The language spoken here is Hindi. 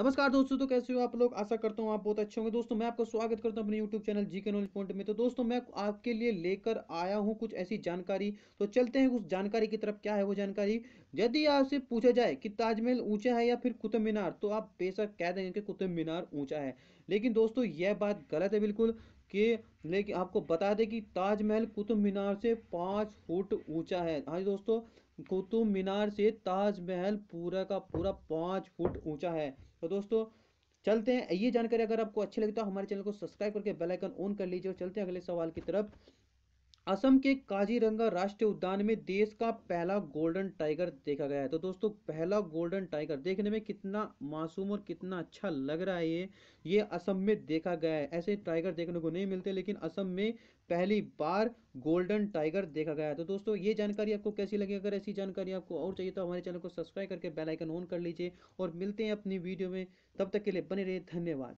नमस्कार दोस्तों तो कैसे हो आप लोग आशा करता हूँ आप बहुत अच्छे होंगे दोस्तों मैं आपका स्वागत करता हूँ अपने यूट्यूब चैनल जी के नॉलेज पॉइंट में तो दोस्तों मैं आपके लिए लेकर आया हूँ कुछ ऐसी जानकारी तो चलते हैं उस जानकारी की तरफ क्या है वो जानकारी यदि आपसे पूछा जाए कि ताजमहल ऊंचा है या फिर कुतुब मीनार तो आप बेशक कह देंगे कि कुतुब मीनार ऊंचा है लेकिन दोस्तों यह बात गलत है बिल्कुल कि लेकिन आपको बता दें कि ताजमहल कुतुब मीनार से पाँच फुट ऊंचा है हाँ जी दोस्तों कुतुब मीनार से ताजमहल पूरा का पूरा पाँच फुट ऊंचा है तो दोस्तों चलते हैं ये जानकारी अगर आपको अच्छी लगी तो हमारे चैनल को सब्सक्राइब करके बेल आइकन ऑन कर लीजिए और चलते हैं अगले सवाल की तरफ असम के काजीरंगा राष्ट्रीय उद्यान में देश का पहला गोल्डन टाइगर देखा गया है तो दोस्तों पहला गोल्डन टाइगर देखने में कितना मासूम और कितना अच्छा लग रहा है ये ये असम में देखा गया है ऐसे टाइगर देखने को नहीं मिलते लेकिन असम में पहली बार गोल्डन टाइगर देखा गया है तो दोस्तों ये जानकारी आपको कैसी लगी अगर ऐसी जानकारी आपको और चाहिए तो हमारे चैनल को सब्सक्राइब करके बेलाइकन ऑन कर लीजिए और मिलते हैं अपनी वीडियो में तब तक के लिए बने रहिए धन्यवाद